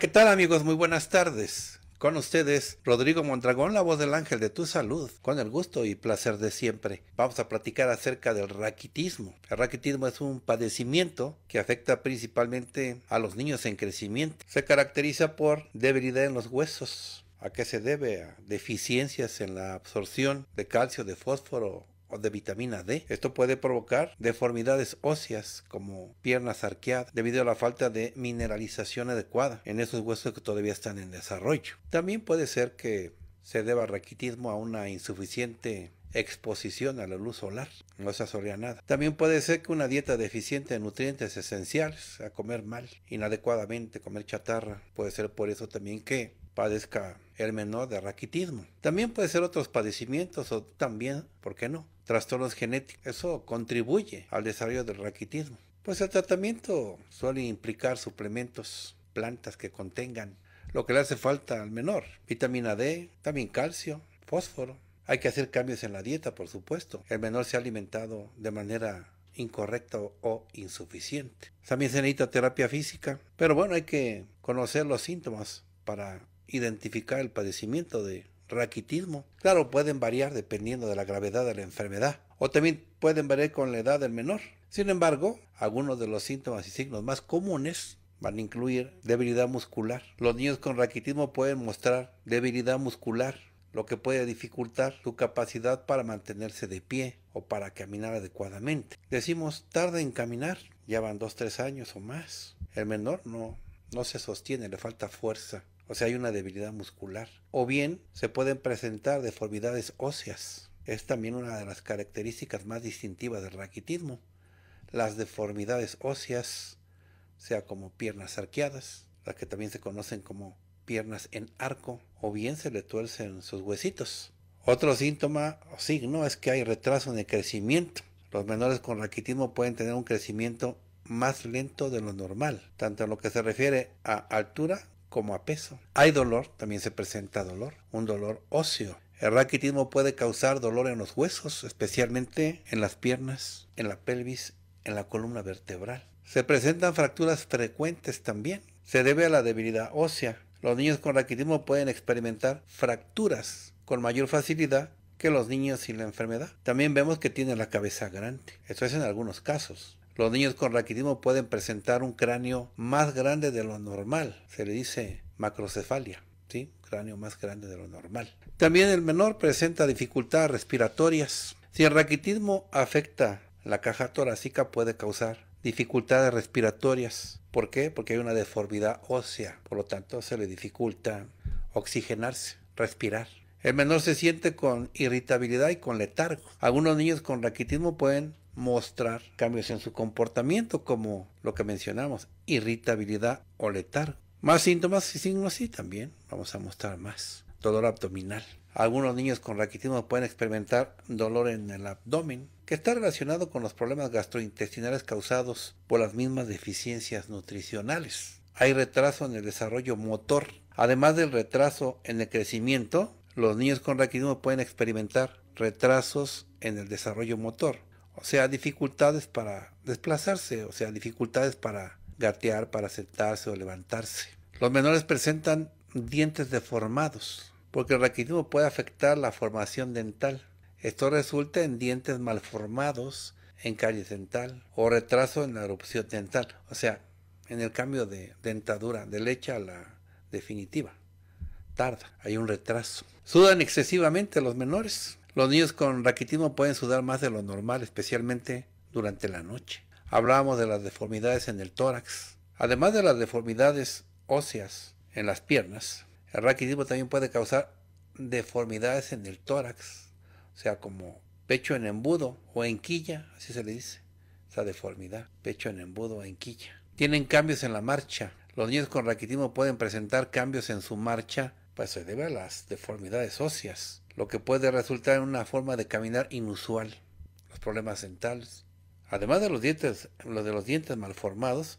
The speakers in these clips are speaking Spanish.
¿qué tal amigos? Muy buenas tardes. Con ustedes, Rodrigo Mondragón, la voz del ángel de tu salud, con el gusto y placer de siempre. Vamos a platicar acerca del raquitismo. El raquitismo es un padecimiento que afecta principalmente a los niños en crecimiento. Se caracteriza por debilidad en los huesos. ¿A qué se debe? A deficiencias en la absorción de calcio, de fósforo, o de vitamina D. Esto puede provocar deformidades óseas como piernas arqueadas debido a la falta de mineralización adecuada en esos huesos que todavía están en desarrollo. También puede ser que se deba raquitismo a una insuficiente exposición a la luz solar. No se nada. También puede ser que una dieta deficiente de nutrientes esenciales, a comer mal, inadecuadamente, comer chatarra, puede ser por eso también que padezca el menor de raquitismo. También puede ser otros padecimientos o también, ¿por qué no? Trastornos genéticos. Eso contribuye al desarrollo del raquitismo. Pues el tratamiento suele implicar suplementos, plantas que contengan lo que le hace falta al menor. Vitamina D, también calcio, fósforo. Hay que hacer cambios en la dieta, por supuesto. El menor se ha alimentado de manera incorrecta o insuficiente. También se necesita terapia física, pero bueno, hay que conocer los síntomas para identificar el padecimiento de raquitismo. Claro, pueden variar dependiendo de la gravedad de la enfermedad o también pueden variar con la edad del menor. Sin embargo, algunos de los síntomas y signos más comunes van a incluir debilidad muscular. Los niños con raquitismo pueden mostrar debilidad muscular, lo que puede dificultar su capacidad para mantenerse de pie o para caminar adecuadamente. Decimos tarde en caminar, ya van dos tres años o más. El menor no, no se sostiene, le falta fuerza o sea, hay una debilidad muscular. O bien se pueden presentar deformidades óseas. Es también una de las características más distintivas del raquitismo. Las deformidades óseas, sea como piernas arqueadas, las que también se conocen como piernas en arco, o bien se le tuercen sus huesitos. Otro síntoma o signo es que hay retraso en el crecimiento. Los menores con raquitismo pueden tener un crecimiento más lento de lo normal, tanto en lo que se refiere a altura como a peso. Hay dolor, también se presenta dolor, un dolor óseo. El raquitismo puede causar dolor en los huesos, especialmente en las piernas, en la pelvis, en la columna vertebral. Se presentan fracturas frecuentes también. Se debe a la debilidad ósea. Los niños con raquitismo pueden experimentar fracturas con mayor facilidad que los niños sin la enfermedad. También vemos que tienen la cabeza grande. Esto es en algunos casos. Los niños con raquitismo pueden presentar un cráneo más grande de lo normal. Se le dice macrocefalia. ¿sí? cráneo más grande de lo normal. También el menor presenta dificultades respiratorias. Si el raquitismo afecta la caja torácica puede causar dificultades respiratorias. ¿Por qué? Porque hay una deformidad ósea. Por lo tanto, se le dificulta oxigenarse, respirar. El menor se siente con irritabilidad y con letargo. Algunos niños con raquitismo pueden mostrar cambios en su comportamiento como lo que mencionamos, irritabilidad o letargo. Más síntomas y signos sí también vamos a mostrar más. Dolor abdominal. Algunos niños con raquitismo pueden experimentar dolor en el abdomen, que está relacionado con los problemas gastrointestinales causados por las mismas deficiencias nutricionales. Hay retraso en el desarrollo motor. Además del retraso en el crecimiento, los niños con raquitismo pueden experimentar retrasos en el desarrollo motor, o sea, dificultades para desplazarse, o sea, dificultades para gatear, para sentarse o levantarse. Los menores presentan dientes deformados, porque el raquitismo puede afectar la formación dental. Esto resulta en dientes malformados, en caries dental o retraso en la erupción dental, o sea, en el cambio de dentadura de leche a la definitiva. Tarda, hay un retraso. Sudan excesivamente los menores, los niños con raquitismo pueden sudar más de lo normal, especialmente durante la noche. Hablábamos de las deformidades en el tórax. Además de las deformidades óseas en las piernas, el raquitismo también puede causar deformidades en el tórax, o sea, como pecho en embudo o enquilla, así se le dice, esa deformidad, pecho en embudo o quilla. Tienen cambios en la marcha. Los niños con raquitismo pueden presentar cambios en su marcha pues se debe a las deformidades óseas, lo que puede resultar en una forma de caminar inusual, los problemas dentales. Además de los dientes, los de los dientes malformados,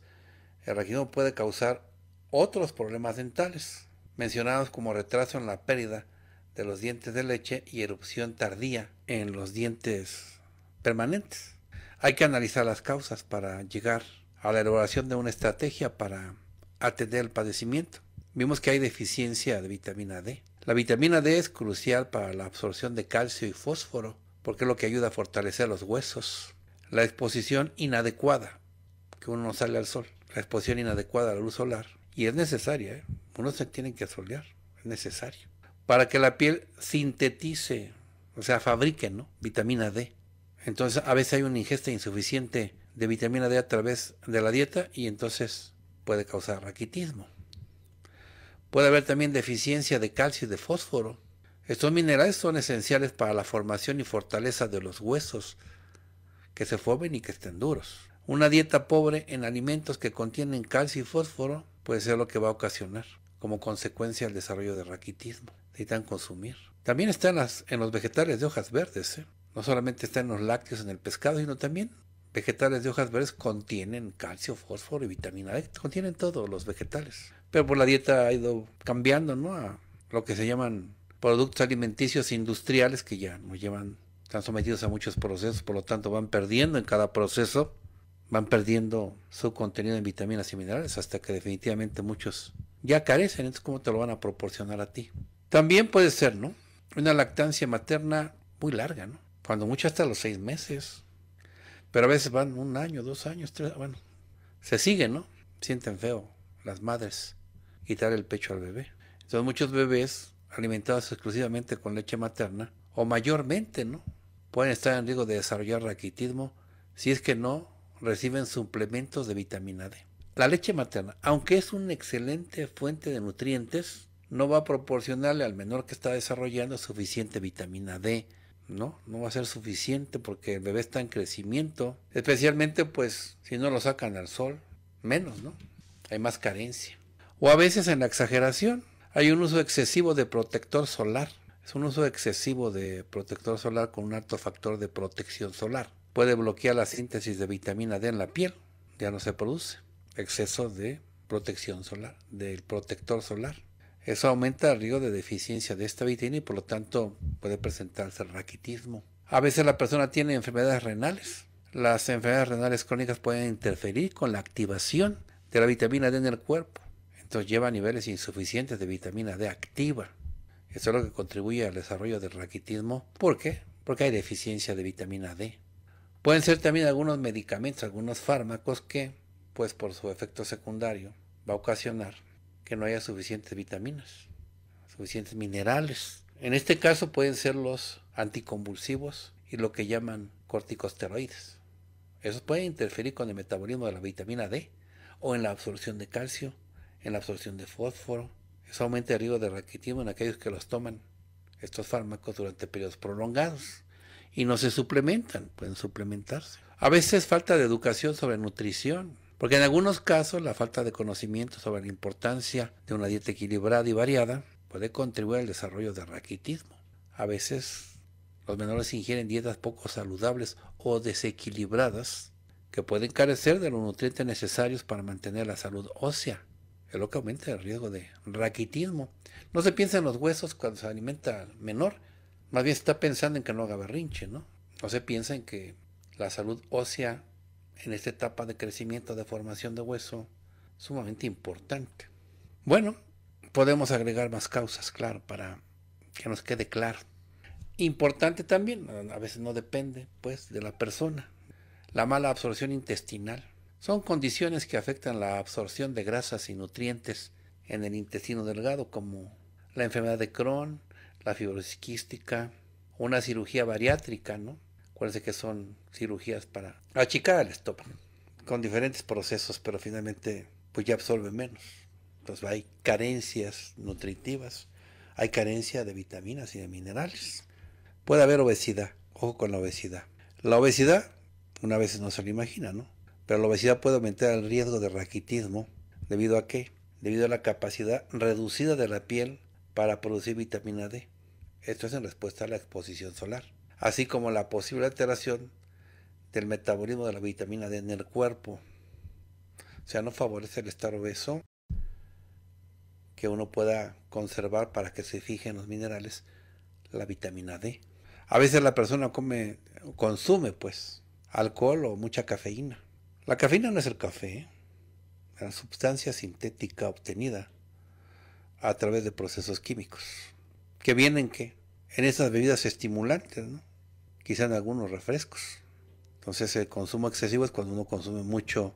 el raquismo puede causar otros problemas dentales, mencionados como retraso en la pérdida de los dientes de leche y erupción tardía en los dientes permanentes. Hay que analizar las causas para llegar a la elaboración de una estrategia para atender el padecimiento vimos que hay deficiencia de vitamina D. La vitamina D es crucial para la absorción de calcio y fósforo, porque es lo que ayuda a fortalecer los huesos. La exposición inadecuada, que uno no sale al sol, la exposición inadecuada a la luz solar, y es necesaria, ¿eh? uno se tiene que solear, es necesario, para que la piel sintetice, o sea, fabrique ¿no? vitamina D. Entonces a veces hay una ingesta insuficiente de vitamina D a través de la dieta y entonces puede causar raquitismo. Puede haber también deficiencia de calcio y de fósforo. Estos minerales son esenciales para la formación y fortaleza de los huesos, que se formen y que estén duros. Una dieta pobre en alimentos que contienen calcio y fósforo puede ser lo que va a ocasionar como consecuencia el desarrollo de raquitismo. Necesitan consumir. También están en, los vegetales de hojas verdes. ¿eh? No solamente están en los lácteos en el pescado, sino también vegetales de hojas verdes contienen calcio, fósforo y vitamina D, contienen todos los vegetales. Pero por la dieta ha ido cambiando, ¿no? A lo que se llaman productos alimenticios industriales que ya nos llevan, están sometidos a muchos procesos, por lo tanto van perdiendo en cada proceso, van perdiendo su contenido en vitaminas y minerales hasta que definitivamente muchos ya carecen, entonces ¿cómo te lo van a proporcionar a ti? También puede ser, ¿no? Una lactancia materna muy larga, ¿no? Cuando mucho hasta los seis meses. Pero a veces van un año, dos años, tres, bueno, se sigue, ¿no? Sienten feo las madres quitar el pecho al bebé. Entonces muchos bebés alimentados exclusivamente con leche materna, o mayormente, ¿no? Pueden estar en riesgo de desarrollar raquitismo si es que no reciben suplementos de vitamina D. La leche materna, aunque es una excelente fuente de nutrientes, no va a proporcionarle al menor que está desarrollando suficiente vitamina D, no, no va a ser suficiente porque el bebé está en crecimiento, especialmente pues si no lo sacan al sol, menos, ¿no? Hay más carencia. O a veces en la exageración, hay un uso excesivo de protector solar. Es un uso excesivo de protector solar con un alto factor de protección solar. Puede bloquear la síntesis de vitamina D en la piel, ya no se produce. Exceso de protección solar, del protector solar. Eso aumenta el riesgo de deficiencia de esta vitamina y por lo tanto puede presentarse el raquitismo. A veces la persona tiene enfermedades renales. Las enfermedades renales crónicas pueden interferir con la activación de la vitamina D en el cuerpo. Entonces lleva niveles insuficientes de vitamina D activa. Eso es lo que contribuye al desarrollo del raquitismo. ¿Por qué? Porque hay deficiencia de vitamina D. Pueden ser también algunos medicamentos, algunos fármacos que, pues por su efecto secundario, va a ocasionar que no haya suficientes vitaminas, suficientes minerales. En este caso pueden ser los anticonvulsivos y lo que llaman corticosteroides. Eso puede interferir con el metabolismo de la vitamina D o en la absorción de calcio, en la absorción de fósforo. Eso aumenta el riesgo de raquitismo en aquellos que los toman estos fármacos durante periodos prolongados y no se suplementan, pueden suplementarse. A veces falta de educación sobre nutrición, porque en algunos casos la falta de conocimiento sobre la importancia de una dieta equilibrada y variada puede contribuir al desarrollo de raquitismo. A veces los menores ingieren dietas poco saludables o desequilibradas que pueden carecer de los nutrientes necesarios para mantener la salud ósea, es lo que aumenta el riesgo de raquitismo. No se piensa en los huesos cuando se alimenta al menor, más bien se está pensando en que no haga berrinche, ¿no? No se piensa en que la salud ósea en esta etapa de crecimiento, de formación de hueso, sumamente importante. Bueno, podemos agregar más causas, claro, para que nos quede claro. Importante también, a veces no depende, pues, de la persona. La mala absorción intestinal. Son condiciones que afectan la absorción de grasas y nutrientes en el intestino delgado, como la enfermedad de Crohn, la fibrosis quística, una cirugía bariátrica, ¿no? parece que son cirugías para achicar el estómago, con diferentes procesos, pero finalmente pues ya absorbe menos. Entonces hay carencias nutritivas, hay carencia de vitaminas y de minerales. Puede haber obesidad, ojo con la obesidad. La obesidad, una vez no se lo imagina, ¿no? Pero la obesidad puede aumentar el riesgo de raquitismo, debido a qué? Debido a la capacidad reducida de la piel para producir vitamina D. Esto es en respuesta a la exposición solar así como la posible alteración del metabolismo de la vitamina D en el cuerpo. O sea, no favorece el estar obeso que uno pueda conservar para que se fijen los minerales la vitamina D. A veces la persona come, consume pues alcohol o mucha cafeína. La cafeína no es el café, es ¿eh? la sustancia sintética obtenida a través de procesos químicos. Que vienen que en esas bebidas estimulantes, ¿no? quizá en algunos refrescos. Entonces el consumo excesivo es cuando uno consume mucho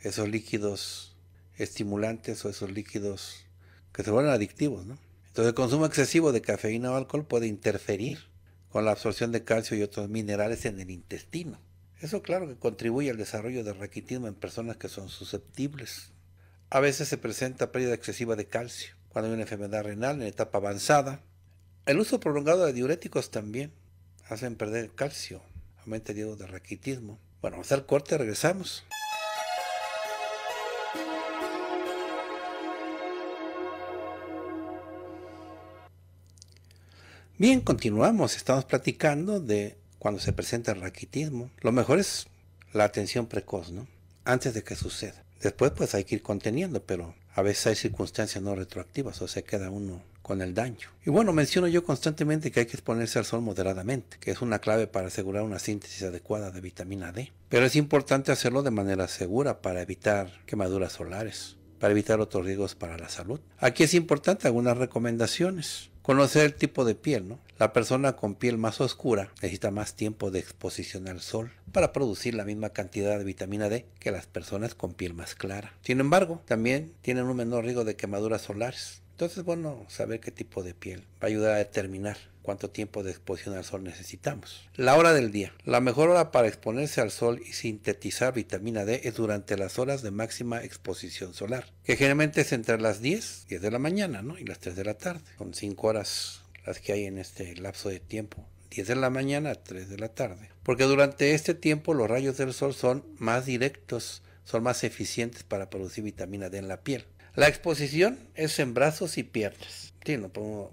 esos líquidos estimulantes o esos líquidos que se vuelven adictivos. ¿no? Entonces el consumo excesivo de cafeína o alcohol puede interferir con la absorción de calcio y otros minerales en el intestino. Eso claro que contribuye al desarrollo de raquitismo en personas que son susceptibles. A veces se presenta pérdida excesiva de calcio cuando hay una enfermedad renal en etapa avanzada. El uso prolongado de diuréticos también hacen perder calcio, aumenta el riesgo de raquitismo. Bueno, vamos hacer corte, regresamos. Bien, continuamos. Estamos platicando de cuando se presenta el raquitismo. Lo mejor es la atención precoz, ¿no? Antes de que suceda. Después, pues hay que ir conteniendo, pero a veces hay circunstancias no retroactivas o se queda uno con el daño. Y bueno, menciono yo constantemente que hay que exponerse al sol moderadamente, que es una clave para asegurar una síntesis adecuada de vitamina D. Pero es importante hacerlo de manera segura para evitar quemaduras solares, para evitar otros riesgos para la salud. Aquí es importante algunas recomendaciones. Conocer el tipo de piel, ¿no? La persona con piel más oscura necesita más tiempo de exposición al sol para producir la misma cantidad de vitamina D que las personas con piel más clara. Sin embargo, también tienen un menor riesgo de quemaduras solares. Entonces, bueno, saber qué tipo de piel va a ayudar a determinar cuánto tiempo de exposición al sol necesitamos. La hora del día. La mejor hora para exponerse al sol y sintetizar vitamina D es durante las horas de máxima exposición solar, que generalmente es entre las 10, 10 de la mañana ¿no? y las 3 de la tarde. Son 5 horas las que hay en este lapso de tiempo. 10 de la mañana a 3 de la tarde. Porque durante este tiempo los rayos del sol son más directos, son más eficientes para producir vitamina D en la piel. La exposición es en brazos y piernas. Sí, no podemos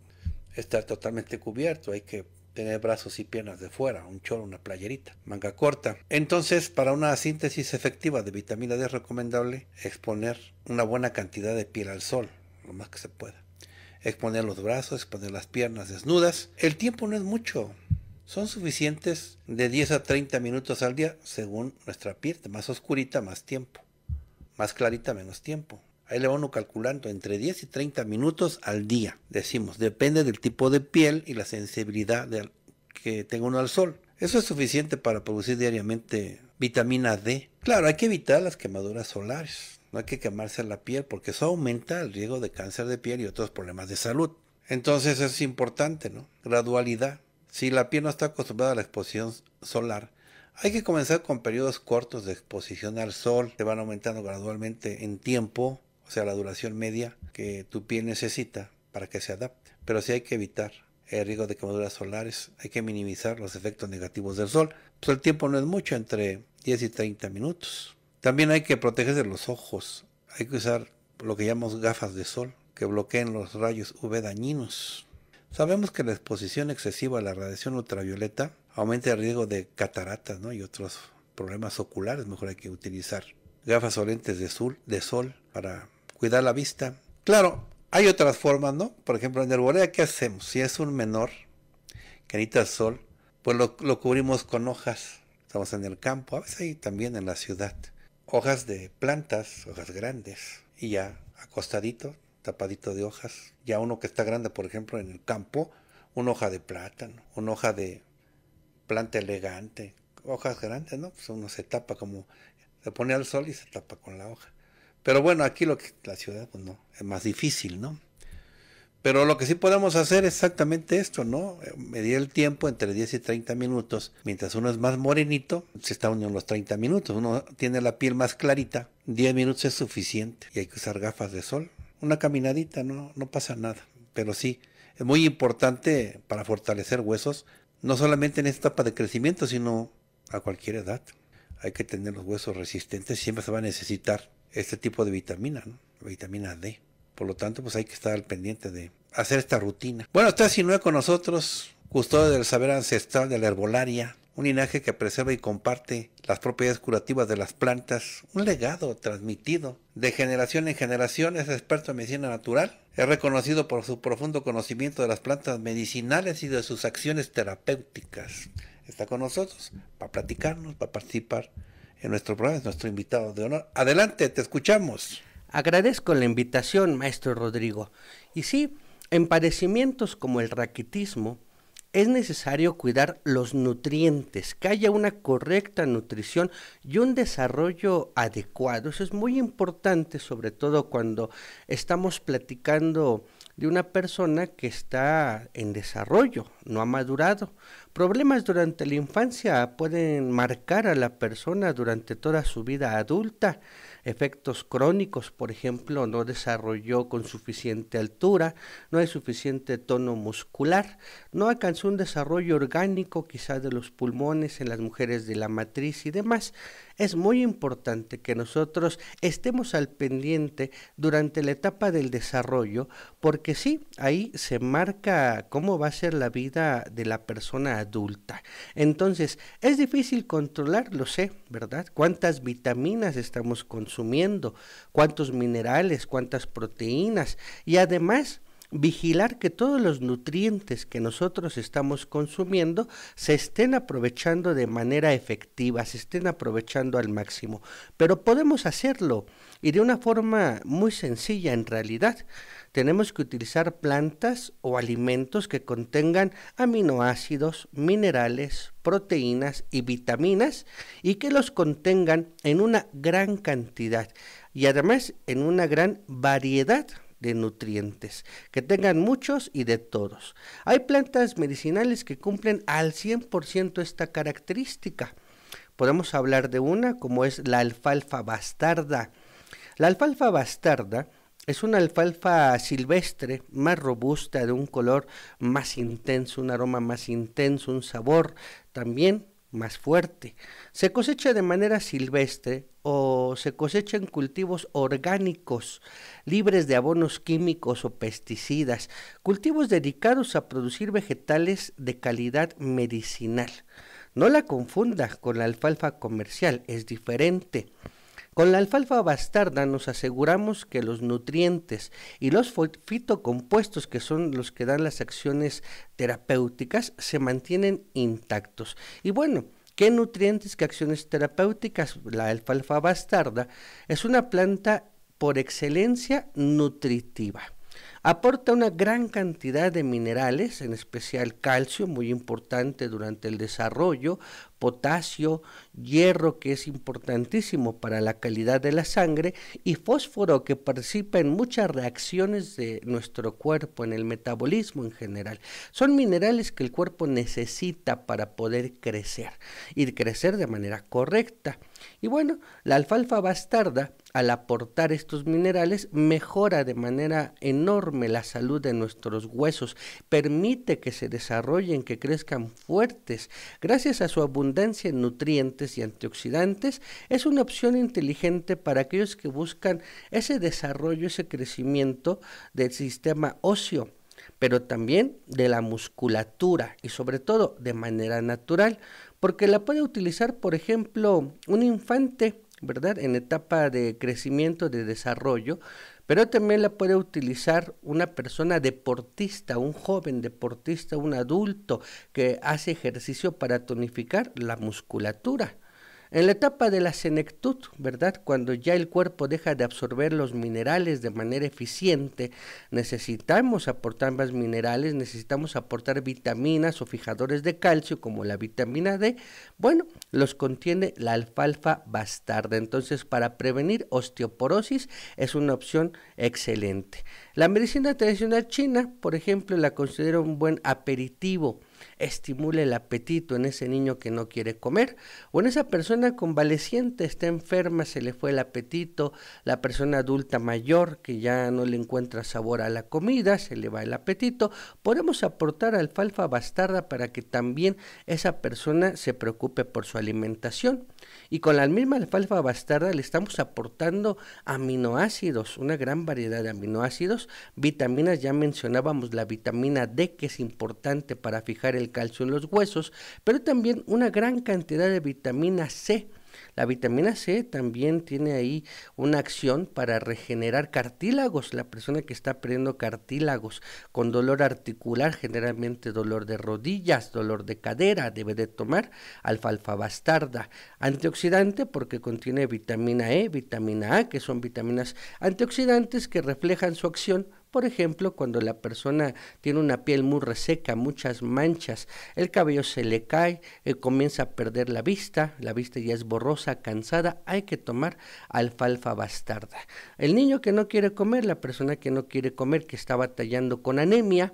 estar totalmente cubierto, hay que tener brazos y piernas de fuera, un cholo, una playerita, manga corta. Entonces, para una síntesis efectiva de vitamina D es recomendable exponer una buena cantidad de piel al sol, lo más que se pueda. Exponer los brazos, exponer las piernas desnudas. El tiempo no es mucho. Son suficientes de 10 a 30 minutos al día según nuestra piel. Más oscurita, más tiempo. Más clarita, menos tiempo. Ahí le uno calculando entre 10 y 30 minutos al día, decimos. Depende del tipo de piel y la sensibilidad que tenga uno al sol. Eso es suficiente para producir diariamente vitamina D. Claro, hay que evitar las quemaduras solares. No hay que quemarse la piel porque eso aumenta el riesgo de cáncer de piel y otros problemas de salud. Entonces es importante, ¿no? Gradualidad. Si la piel no está acostumbrada a la exposición solar, hay que comenzar con periodos cortos de exposición al sol, Se van aumentando gradualmente en tiempo o sea, la duración media que tu piel necesita para que se adapte. Pero si hay que evitar el riesgo de quemaduras solares, hay que minimizar los efectos negativos del sol. Pues el tiempo no es mucho, entre 10 y 30 minutos. También hay que protegerse los ojos, hay que usar lo que llamamos gafas de sol, que bloqueen los rayos UV dañinos. Sabemos que la exposición excesiva a la radiación ultravioleta aumenta el riesgo de cataratas y otros problemas oculares. Mejor hay que utilizar gafas o lentes de sol para cuidar la vista. Claro, hay otras formas, ¿no? Por ejemplo, en el borea, ¿qué hacemos? Si es un menor que necesita sol, pues lo, cubrimos con hojas. Estamos en el campo, a veces ahí también en la ciudad. Hojas de plantas, hojas grandes, y ya acostadito, tapadito de hojas. Ya uno que está grande, por ejemplo, en el campo, una hoja de plátano, una hoja de planta elegante, hojas grandes, ¿no? Pues uno se tapa como, se pone al sol y se tapa con la hoja. Pero bueno, aquí lo que la ciudad, pues, no, es más difícil, ¿no? Pero lo que sí podemos hacer es exactamente esto, ¿no? Medir el tiempo entre 10 y 30 minutos. Mientras uno es más morenito, se está uniendo los 30 minutos. Uno tiene la piel más clarita. 10 minutos es suficiente. Y hay que usar gafas de sol. Una caminadita, no, no pasa nada. Pero sí, es muy importante para fortalecer huesos, no solamente en esta etapa de crecimiento, sino a cualquier edad. Hay que tener los huesos resistentes, siempre se va a necesitar este tipo de vitamina, ¿no? vitamina D. Por lo tanto, pues hay que estar al pendiente de hacer esta rutina. Bueno, está Sinue con nosotros, custodio del saber ancestral de la herbolaria, un linaje que preserva y comparte las propiedades curativas de las plantas, un legado transmitido de generación en generación, es experto en medicina natural, es reconocido por su profundo conocimiento de las plantas medicinales y de sus acciones terapéuticas. Está con nosotros para platicarnos, para participar en nuestro programa, es nuestro invitado de honor. Adelante, te escuchamos. Agradezco la invitación, maestro Rodrigo. Y sí, en padecimientos como el raquitismo, es necesario cuidar los nutrientes, que haya una correcta nutrición y un desarrollo adecuado. Eso es muy importante, sobre todo cuando estamos platicando de una persona que está en desarrollo, no ha madurado. Problemas durante la infancia pueden marcar a la persona durante toda su vida adulta. Efectos crónicos, por ejemplo, no desarrolló con suficiente altura, no hay suficiente tono muscular, no alcanzó un desarrollo orgánico quizás de los pulmones en las mujeres de la matriz y demás es muy importante que nosotros estemos al pendiente durante la etapa del desarrollo, porque sí, ahí se marca cómo va a ser la vida de la persona adulta. Entonces, es difícil controlar, lo sé, ¿verdad? Cuántas vitaminas estamos consumiendo, cuántos minerales, cuántas proteínas y además vigilar que todos los nutrientes que nosotros estamos consumiendo se estén aprovechando de manera efectiva, se estén aprovechando al máximo. Pero podemos hacerlo y de una forma muy sencilla en realidad. Tenemos que utilizar plantas o alimentos que contengan aminoácidos, minerales, proteínas y vitaminas y que los contengan en una gran cantidad y además en una gran variedad de nutrientes, que tengan muchos y de todos. Hay plantas medicinales que cumplen al 100% esta característica. Podemos hablar de una como es la alfalfa bastarda. La alfalfa bastarda es una alfalfa silvestre, más robusta, de un color más intenso, un aroma más intenso, un sabor también más fuerte. Se cosecha de manera silvestre o se cosecha en cultivos orgánicos, libres de abonos químicos o pesticidas, cultivos dedicados a producir vegetales de calidad medicinal. No la confunda con la alfalfa comercial, es diferente. Con la alfalfa bastarda nos aseguramos que los nutrientes y los fitocompuestos, que son los que dan las acciones terapéuticas, se mantienen intactos. Y bueno, ¿Qué nutrientes, qué acciones terapéuticas? La alfalfa bastarda es una planta por excelencia nutritiva. Aporta una gran cantidad de minerales, en especial calcio, muy importante durante el desarrollo, potasio, hierro que es importantísimo para la calidad de la sangre y fósforo que participa en muchas reacciones de nuestro cuerpo, en el metabolismo en general. Son minerales que el cuerpo necesita para poder crecer y crecer de manera correcta. Y bueno, la alfalfa bastarda al aportar estos minerales, mejora de manera enorme la salud de nuestros huesos, permite que se desarrollen, que crezcan fuertes. Gracias a su abundancia en nutrientes y antioxidantes, es una opción inteligente para aquellos que buscan ese desarrollo, ese crecimiento del sistema óseo pero también de la musculatura y sobre todo de manera natural, porque la puede utilizar, por ejemplo, un infante ¿verdad? En etapa de crecimiento, de desarrollo, pero también la puede utilizar una persona deportista, un joven deportista, un adulto que hace ejercicio para tonificar la musculatura. En la etapa de la senectud, ¿verdad? Cuando ya el cuerpo deja de absorber los minerales de manera eficiente, necesitamos aportar más minerales, necesitamos aportar vitaminas o fijadores de calcio como la vitamina D. Bueno, los contiene la alfalfa bastarda. Entonces, para prevenir osteoporosis es una opción excelente. La medicina tradicional china, por ejemplo, la considera un buen aperitivo estimula el apetito en ese niño que no quiere comer, o en esa persona convaleciente, está enferma, se le fue el apetito, la persona adulta mayor que ya no le encuentra sabor a la comida, se le va el apetito, podemos aportar alfalfa bastarda para que también esa persona se preocupe por su alimentación. Y con la misma alfalfa bastarda le estamos aportando aminoácidos, una gran variedad de aminoácidos, vitaminas, ya mencionábamos la vitamina D que es importante para fijar el calcio en los huesos, pero también una gran cantidad de vitamina C. La vitamina C también tiene ahí una acción para regenerar cartílagos. La persona que está perdiendo cartílagos con dolor articular, generalmente dolor de rodillas, dolor de cadera, debe de tomar alfalfa bastarda. Antioxidante porque contiene vitamina E, vitamina A, que son vitaminas antioxidantes que reflejan su acción por ejemplo, cuando la persona tiene una piel muy reseca, muchas manchas, el cabello se le cae, eh, comienza a perder la vista, la vista ya es borrosa, cansada, hay que tomar alfalfa bastarda. El niño que no quiere comer, la persona que no quiere comer, que está batallando con anemia,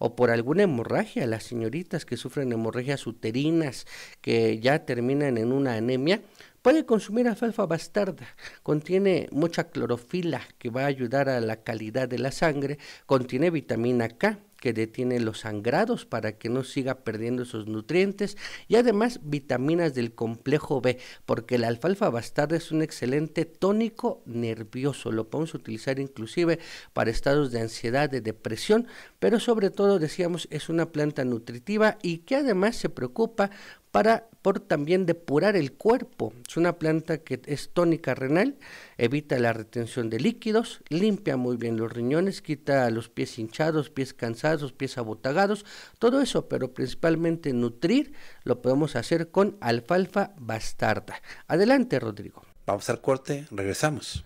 o por alguna hemorragia, las señoritas que sufren hemorragias uterinas que ya terminan en una anemia, Puede consumir alfalfa bastarda, contiene mucha clorofila que va a ayudar a la calidad de la sangre, contiene vitamina K que detiene los sangrados para que no siga perdiendo sus nutrientes y además vitaminas del complejo B, porque la alfalfa bastarda es un excelente tónico nervioso, lo podemos utilizar inclusive para estados de ansiedad, de depresión, pero sobre todo decíamos es una planta nutritiva y que además se preocupa para por también depurar el cuerpo. Es una planta que es tónica renal, evita la retención de líquidos, limpia muy bien los riñones, quita los pies hinchados, pies cansados, pies abotagados, todo eso, pero principalmente nutrir lo podemos hacer con alfalfa bastarda. Adelante, Rodrigo. Vamos al corte, regresamos.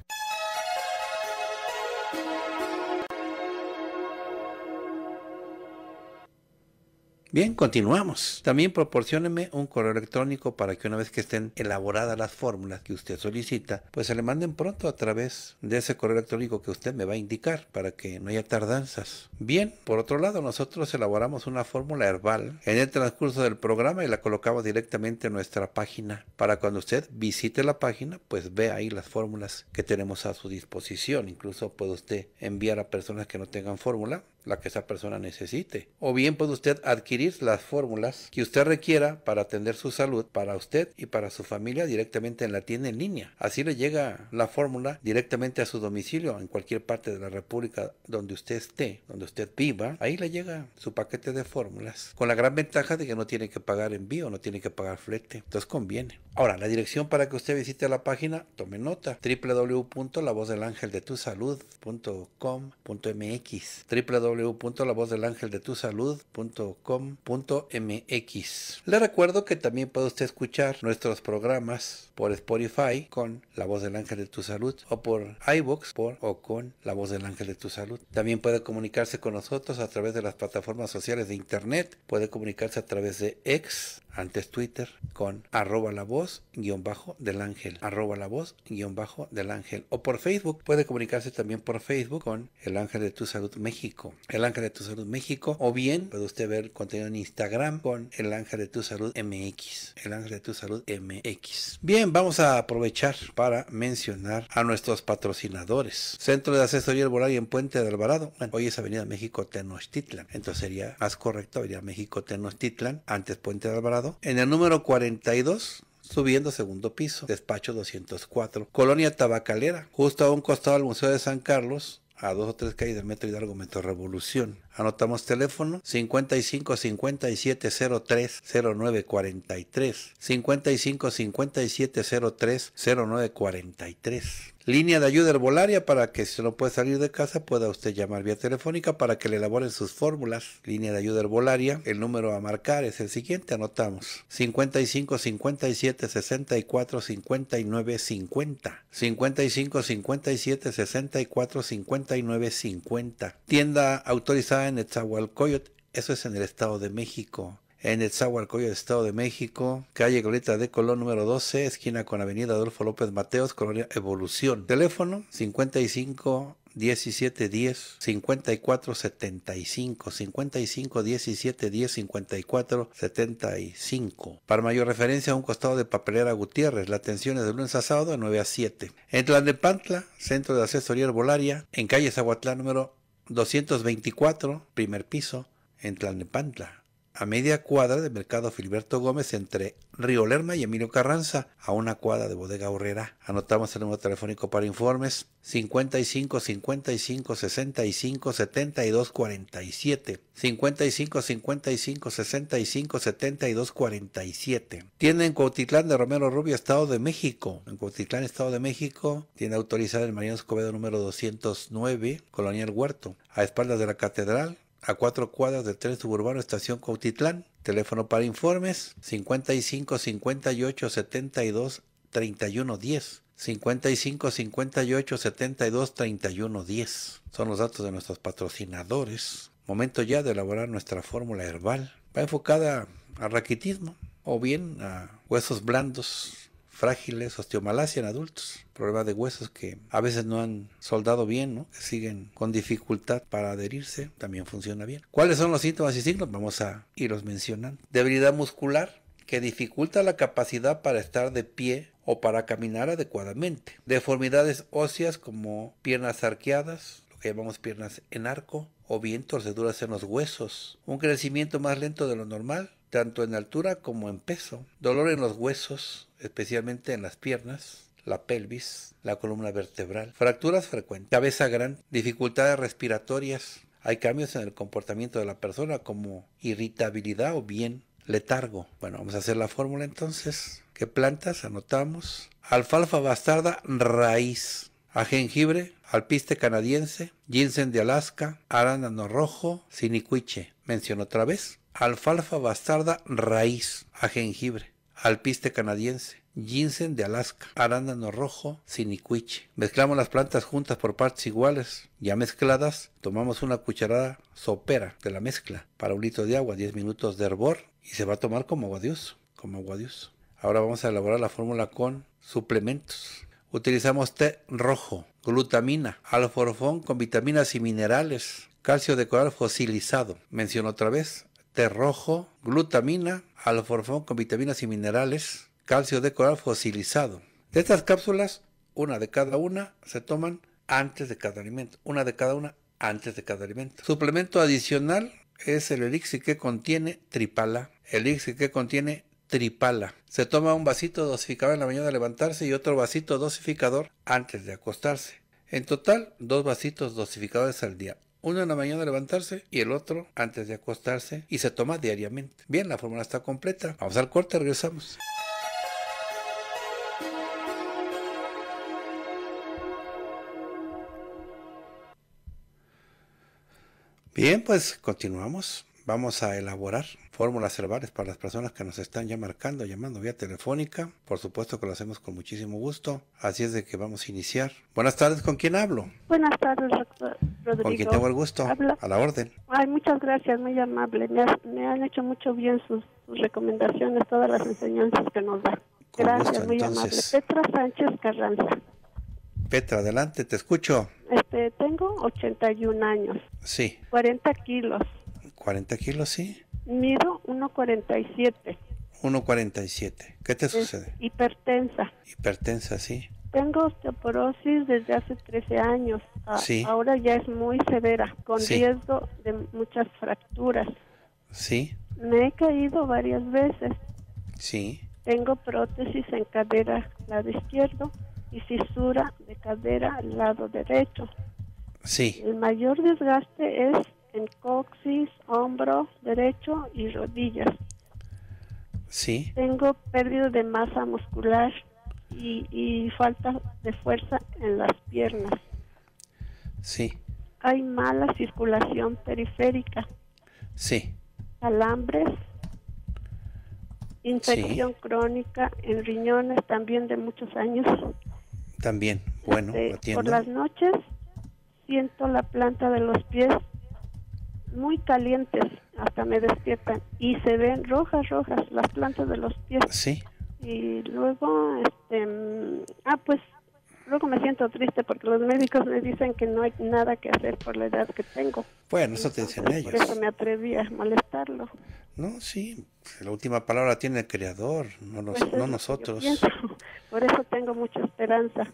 Bien, continuamos. También proporcióneme un correo electrónico para que una vez que estén elaboradas las fórmulas que usted solicita, pues se le manden pronto a través de ese correo electrónico que usted me va a indicar para que no haya tardanzas. Bien, por otro lado, nosotros elaboramos una fórmula herbal en el transcurso del programa y la colocamos directamente en nuestra página para cuando usted visite la página, pues ve ahí las fórmulas que tenemos a su disposición. Incluso puede usted enviar a personas que no tengan fórmula la que esa persona necesite. O bien puede usted adquirir las fórmulas que usted requiera para atender su salud para usted y para su familia directamente en la tienda en línea. Así le llega la fórmula directamente a su domicilio en cualquier parte de la República donde usted esté, donde usted viva. Ahí le llega su paquete de fórmulas con la gran ventaja de que no tiene que pagar envío, no tiene que pagar flete. Entonces conviene. Ahora, la dirección para que usted visite la página, tome nota, www.lavozdelangeldetusalud.com.mx www.lavozdelangeldetusalud.com.mx. Le recuerdo que también puede usted escuchar nuestros programas por Spotify con La Voz del Ángel de Tu Salud o por iVoox por o con La Voz del Ángel de Tu Salud. También puede comunicarse con nosotros a través de las plataformas sociales de Internet. Puede comunicarse a través de X, antes Twitter, con arroba la voz guión bajo del ángel, arroba la voz guión bajo del ángel. O por Facebook, puede comunicarse también por Facebook con El Ángel de Tu Salud México. El Ángel de tu Salud México o bien puede usted ver contenido en Instagram con El Ángel de tu Salud MX. El Ángel de tu Salud MX. Bien, vamos a aprovechar para mencionar a nuestros patrocinadores. Centro de Asesoría y en Puente de Alvarado. Bueno, hoy es Avenida México Tenochtitlan. Entonces sería más correcto Avenida México Tenochtitlan, antes Puente de Alvarado. En el número 42 subiendo segundo piso, despacho 204, Colonia Tabacalera, justo a un costado del Museo de San Carlos, a dos o tres calles del metro Hidalgo, metro Revolución. Anotamos teléfono 55 57 03 09 43. 55 57 03 09 43. Línea de ayuda herbolaria para que si no puede salir de casa pueda usted llamar vía telefónica para que le elaboren sus fórmulas. Línea de ayuda herbolaria, el número a marcar es el siguiente, anotamos. 55 57 64 59 50. 55 57 64 59 50. Tienda autorizada en Etzahualcoyot, eso es en el Estado de México en el Estado de México, calle Goleta de Colón número 12, esquina con Avenida Adolfo López Mateos, Colonia Evolución. Teléfono 55 1710 54 75 55 17 10 54 75 para mayor referencia a un costado de papelera Gutiérrez la atención es de lunes a sábado de 9 a 7 en Tlalnepantla centro de asesoría herbolaria en calle Zahuatlán número 224 primer piso en Tlalnepantla a media cuadra del mercado Filiberto Gómez entre Río Lerma y Emilio Carranza, a una cuadra de Bodega Horrera. Anotamos el número telefónico para informes 55 55 65 72 47. 55 55 65 72 47. Tiene en Cuautitlán de Romero Rubio, Estado de México. En Cuautitlán, Estado de México, tiene autorizada el Mariano Escobedo número 209, Colonial Huerto, a espaldas de la Catedral a cuatro cuadras de tren suburbano Estación Cautitlán. Teléfono para informes 55 58 72 31 10. 55 58 72 31 10. Son los datos de nuestros patrocinadores. Momento ya de elaborar nuestra fórmula herbal. Va enfocada a raquitismo o bien a huesos blandos frágiles, osteomalacia en adultos, problemas de huesos que a veces no han soldado bien, que siguen con dificultad para adherirse, también funciona bien. ¿Cuáles son los síntomas y signos? Vamos a irlos mencionando. Debilidad muscular que dificulta la capacidad para estar de pie o para caminar adecuadamente. Deformidades óseas como piernas arqueadas, lo que llamamos piernas en arco, o bien torceduras en los huesos. Un crecimiento más lento de lo normal, tanto en altura como en peso. Dolor en los huesos, especialmente en las piernas, la pelvis, la columna vertebral, fracturas frecuentes, cabeza grande, dificultades respiratorias, hay cambios en el comportamiento de la persona como irritabilidad o bien letargo. Bueno, vamos a hacer la fórmula entonces. ¿Qué plantas anotamos? Alfalfa bastarda raíz, a jengibre, alpiste canadiense, ginseng de Alaska, arándano rojo, sinicuiche. Menciono otra vez. Alfalfa bastarda raíz, a jengibre, alpiste canadiense, ginseng de Alaska, arándano rojo, sinicuiche. Mezclamos las plantas juntas por partes iguales. Ya mezcladas, tomamos una cucharada sopera de la mezcla para un litro de agua, 10 minutos de hervor y se va a tomar como aguadioso, como aguadioso. Ahora vamos a elaborar la fórmula con suplementos. Utilizamos té rojo, glutamina, alforfón con vitaminas y minerales, calcio de coral fosilizado. Menciono otra vez, té rojo, glutamina, alforfón con vitaminas y minerales, calcio de coral fosilizado. De estas cápsulas, una de cada una se toman antes de cada alimento, una de cada una antes de cada alimento. Suplemento adicional es el elixir que contiene tripala, elixir que contiene tripala. Se toma un vasito dosificador en la mañana de levantarse y otro vasito dosificador antes de acostarse. En total, dos vasitos dosificadores al día. Uno en la mañana levantarse y el otro antes de acostarse y se toma diariamente. Bien, la fórmula está completa. Vamos al corte, regresamos. Bien, pues continuamos. Vamos a elaborar fórmulas herbales para las personas que nos están ya marcando, llamando vía telefónica. Por supuesto que lo hacemos con muchísimo gusto. Así es de que vamos a iniciar. Buenas tardes, ¿con quién hablo? Buenas tardes, doctor Rodrigo. Con quien tengo el gusto. Habla. A la orden. Ay, muchas gracias, muy amable. Me, han hecho mucho bien sus, recomendaciones, todas las enseñanzas que nos da. gracias, muy amable. Petra Sánchez Carranza. Petra, adelante, te escucho. Este, tengo 81 años. Sí. 40 kilos. 40 kilos, sí. Mido 1,47. 1,47. ¿Qué te sucede? Hipertensa. Hipertensa, sí. Tengo osteoporosis desde hace 13 años. sí. Ahora ya es muy severa, con riesgo de muchas fracturas. Sí. Me he caído varias veces. Sí. Tengo prótesis en cadera lado izquierdo y fisura de cadera al lado derecho. Sí. El mayor desgaste es en coxis, hombro derecho y rodillas. Sí. Tengo pérdida de masa muscular y, falta de fuerza en las piernas. Sí. Hay mala circulación periférica. Sí. Calambres. Infección crónica en riñones también de muchos años. También, bueno, este, Por las noches siento la planta de los pies muy calientes, hasta me despiertan y se ven rojas, rojas las plantas de los pies. Sí. Y luego, este, mm, ah, pues luego me siento triste porque los médicos me dicen que no hay nada que hacer por la edad que tengo. Bueno, eso te dicen ellos. Por eso me atreví a molestarlo. No, sí, la última palabra tiene el creador, no, pues nosotros. por eso tengo mucha esperanza.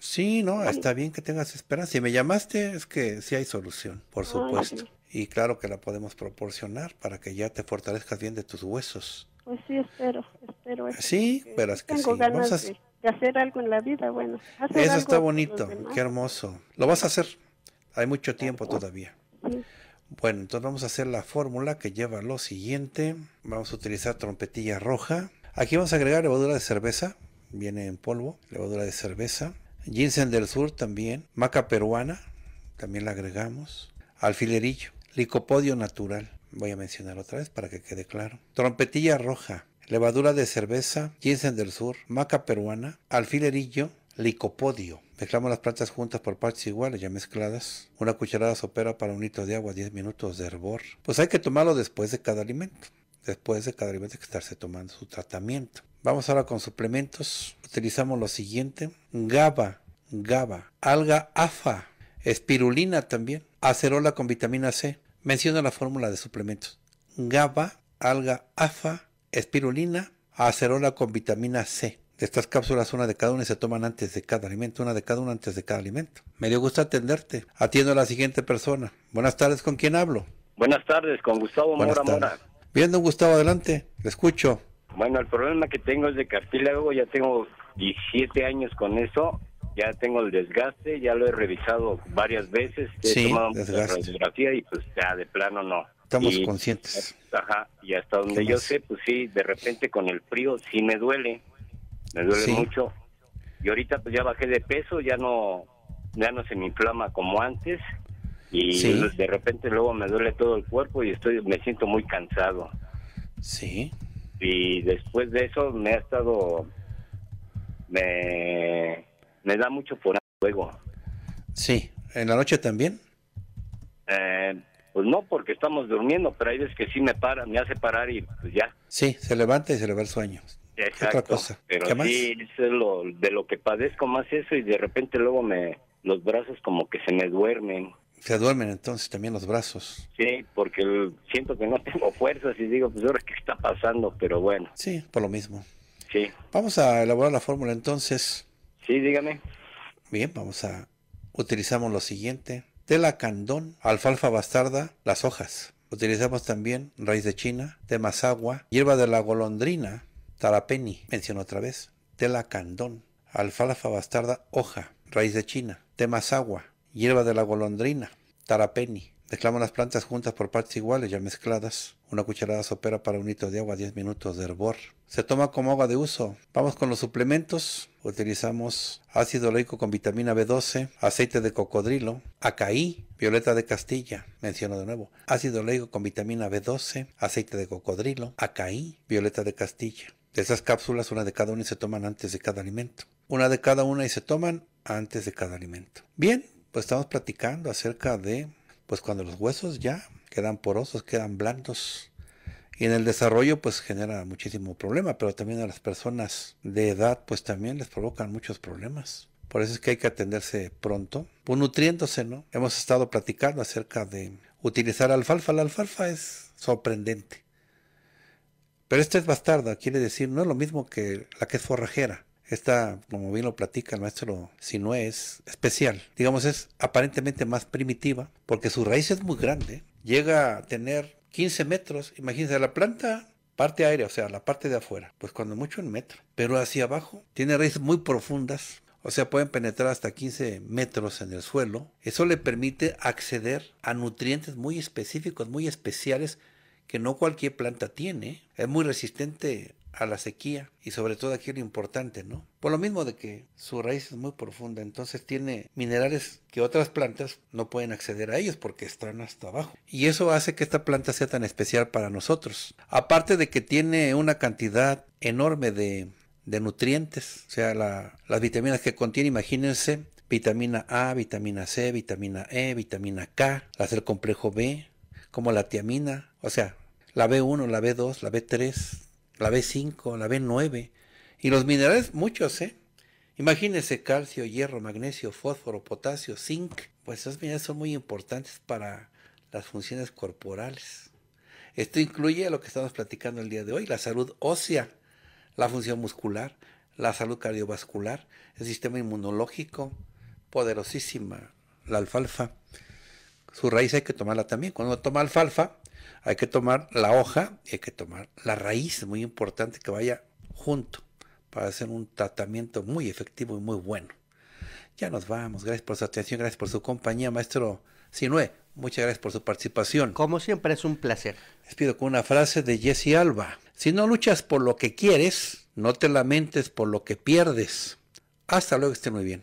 Sí, no, está bien que tengas esperanza. Si me llamaste es que sí hay solución, por supuesto y claro que la podemos proporcionar para que ya te fortalezcas bien de tus huesos. Pues sí, espero, espero. Eso, sí, verás que tengo sí. a... de, hacer algo en la vida, bueno. eso está bonito, qué hermoso. Lo vas a hacer, hay mucho tiempo todavía. Bueno, entonces vamos a hacer la fórmula que lleva lo siguiente. Vamos a utilizar trompetilla roja. Aquí vamos a agregar levadura de cerveza, viene en polvo, levadura de cerveza. Ginseng del sur también, maca peruana, también la agregamos. Alfilerillo, licopodio natural, voy a mencionar otra vez para que quede claro, trompetilla roja, levadura de cerveza, ginseng del sur, maca peruana, alfilerillo, licopodio. Mezclamos las plantas juntas por partes iguales, ya mezcladas. Una cucharada sopera para un litro de agua, 10 minutos de hervor. Pues hay que tomarlo después de cada alimento. Después de cada alimento hay que estarse tomando su tratamiento. Vamos ahora con suplementos. Utilizamos lo siguiente. GABA, GABA, alga AFA, espirulina también, acerola con vitamina C, Menciono la fórmula de suplementos. GABA, alga AFA, espirulina, acerola con vitamina C. De estas cápsulas, una de cada una se toman antes de cada alimento, una de cada una antes de cada alimento. Me dio gusto atenderte. Atiendo a la siguiente persona. Buenas tardes, ¿con quién hablo? Buenas tardes, con Gustavo Buenas Mora Bien, don Gustavo, adelante, le escucho. Bueno, el problema que tengo es de cartílago, ya tengo 17 años con eso ya tengo el desgaste, ya lo he revisado varias veces, he tomado una radiografía y pues ya de plano no. Estamos conscientes. Ajá, y hasta donde yo sé, pues sí, de repente con el frío sí me duele, me duele mucho. Y ahorita pues ya bajé de peso, ya no, ya no se me inflama como antes y de repente luego me duele todo el cuerpo y estoy, me siento muy cansado. Sí. Y después de eso me ha estado, me me da mucho por luego. Sí, ¿en la noche también? Eh, pues no, porque estamos durmiendo, pero hay veces que sí me para, me hace parar y pues ya. Sí, se levanta y se le va el sueño. Exacto, Otra cosa. Pero más? sí, es lo, de lo que padezco más eso y de repente luego me los brazos como que se me duermen. Se duermen entonces también los brazos. Sí, porque siento que no tengo fuerzas y digo, pues ahora qué está pasando, pero bueno. Sí, por lo mismo. Sí. Vamos a elaborar la fórmula entonces. Sí, dígame. Bien, vamos a... Utilizamos lo siguiente. Tela candón, alfalfa bastarda, las hojas. Utilizamos también raíz de china, agua, hierba de la golondrina, tarapeni, menciono otra vez. Tela candón, alfalfa bastarda, hoja, raíz de china, agua, hierba de la golondrina, tarapeni, Mezclamos las plantas juntas por partes iguales, ya mezcladas. Una cucharada sopera para un litro de agua, 10 minutos de hervor. Se toma como agua de uso. Vamos con los suplementos. Utilizamos ácido oleico con vitamina B12, aceite de cocodrilo, acaí, violeta de Castilla, menciono de nuevo. Ácido oleico con vitamina B12, aceite de cocodrilo, acaí, violeta de Castilla. De esas cápsulas, una de cada una y se toman antes de cada alimento. Una de cada una y se toman antes de cada alimento. Bien, pues estamos platicando acerca de pues cuando los huesos ya quedan porosos, quedan blandos. Y en el desarrollo pues genera muchísimo problema, pero también a las personas de edad pues también les provocan muchos problemas. Por eso es que hay que atenderse pronto. Pues, nutriéndose, ¿no? Hemos estado platicando acerca de utilizar alfalfa. La alfalfa es sorprendente. Pero esta es bastarda, quiere decir, no es lo mismo que la que es forrajera. Esta, como bien lo platica el maestro no es especial. Digamos, es aparentemente más primitiva porque su raíz es muy grande. Llega a tener 15 metros. Imagínense, la planta parte aérea, o sea, la parte de afuera, pues cuando mucho un metro. Pero hacia abajo tiene raíces muy profundas, o sea, pueden penetrar hasta 15 metros en el suelo. Eso le permite acceder a nutrientes muy específicos, muy especiales, que no cualquier planta tiene. Es muy resistente a la sequía y sobre todo aquí lo importante, ¿no? Por lo mismo de que su raíz es muy profunda, entonces tiene minerales que otras plantas no pueden acceder a ellos porque están hasta abajo. Y eso hace que esta planta sea tan especial para nosotros. Aparte de que tiene una cantidad enorme de, nutrientes, o sea, las vitaminas que contiene, imagínense, vitamina A, vitamina C, vitamina E, vitamina K, las del complejo B, como la tiamina, o sea, la B1, la B2, la B3, la B5, la B9 y los minerales muchos, ¿eh? Imagínense calcio, hierro, magnesio, fósforo, potasio, zinc. Pues esos minerales son muy importantes para las funciones corporales. Esto incluye lo que estamos platicando el día de hoy, la salud ósea, la función muscular, la salud cardiovascular, el sistema inmunológico, poderosísima, la alfalfa. Su raíz hay que tomarla también. Cuando uno toma alfalfa, hay que tomar la hoja y hay que tomar la raíz, muy importante que vaya junto para hacer un tratamiento muy efectivo y muy bueno. Ya nos vamos, gracias por su atención, gracias por su compañía, maestro Sinue. Muchas gracias por su participación. Como siempre es un placer. Les pido con una frase de Jesse Alba. Si no luchas por lo que quieres, no te lamentes por lo que pierdes. Hasta luego, estén muy bien.